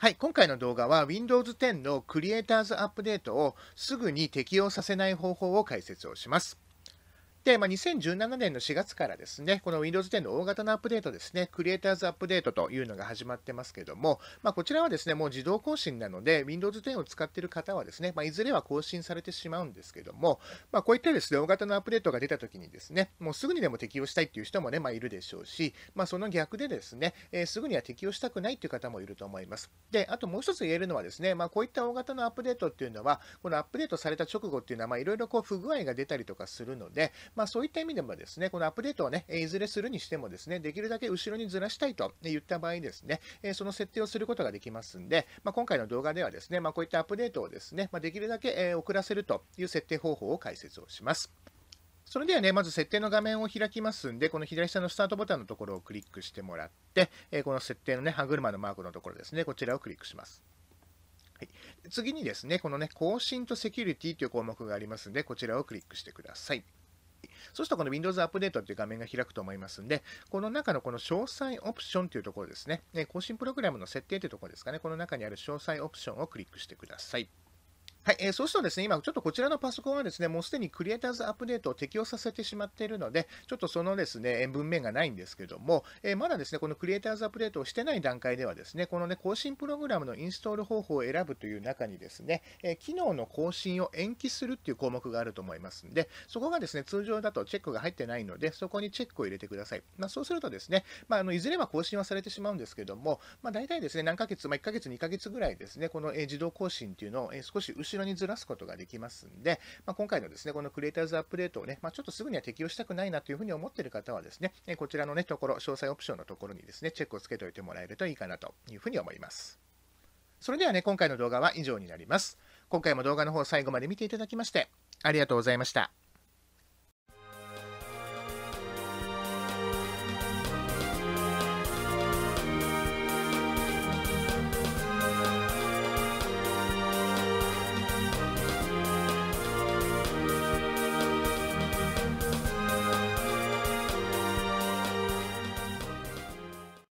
はい、今回の動画は Windows 10のクリエイターズアップデートをすぐに適用させない方法を解説をします。、まあ、2017年の4月からですね、この Windows 10の大型のアップデートですね、クリエイターズアップデートというのが始まってますけども、まあ、こちらはですね、もう自動更新なので、Windows 10を使っている方はですね、まあ、いずれは更新されてしまうんですけども、まあ、こういったですね、大型のアップデートが出た時にですね、もうすぐにでも適用したいっていう人もね、まあ、いるでしょうし、まあ、その逆でですね、えー、すぐには適用したくないっていう方もいると思います。で、あともう一つ言えるのはですね、まあ、こういった大型のアップデートっていうのは、このアップデートされた直後っていうのは、まあ、いろいろこう不具合が出たりとかするので、まあ、そういった意味でもですね、このアップデートをね、いずれするにしてもですね、できるだけ後ろにずらしたいと言った場合ですね、その設定をすることができますんで、まあ、今回の動画ではですね、まあ、こういったアップデートをですね、まできるだけ遅らせるという設定方法を解説をします。それではね、まず設定の画面を開きますんで、この左下のスタートボタンのところをクリックしてもらって、えこの設定のね、歯車のマークのところですね、こちらをクリックします。はい、次にですね、このね、更新とセキュリティという項目がありますんで、こちらをクリックしてください。そうするとこの Windows アップデートという画面が開くと思いますんで、この中のこの詳細オプションというところですね、更新プログラムの設定というところですかね、この中にある詳細オプションをクリックしてください。はい、えー、そうするとですね、今ちょっとこちらのパソコンはですね、もうすでにクリエイターズアップデートを適用させてしまっているので、ちょっとそのですね、文面がないんですけども、えー、まだですね、このクリエイターズアップデートをしてない段階ではですね、このね、更新プログラムのインストール方法を選ぶという中にですね、えー、機能の更新を延期するっていう項目があると思いますんで、そこがですね、通常だとチェックが入ってないので、そこにチェックを入れてください。まあ、そうするとですね、まあ、あのいずれは更新はされてしまうんですけども、まあ、大体ですね、何ヶ月、まあ、1ヶ月、2ヶ月ぐらいですね、この、えー、自動更新っていうのを、えー、少し後ろ後ろにずらすことができますんで、まあ、今回のですね、このクリエイターズアップデートをね、まあ、ちょっとすぐには適用したくないなというふうに思っている方はですね、こちらのね、ところ、詳細オプションのところにですね、チェックをつけておいてもらえるといいかなというふうに思います。それではね、今回の動画は以上になります。今回も動画の方最後まで見ていただきまして、ありがとうございました。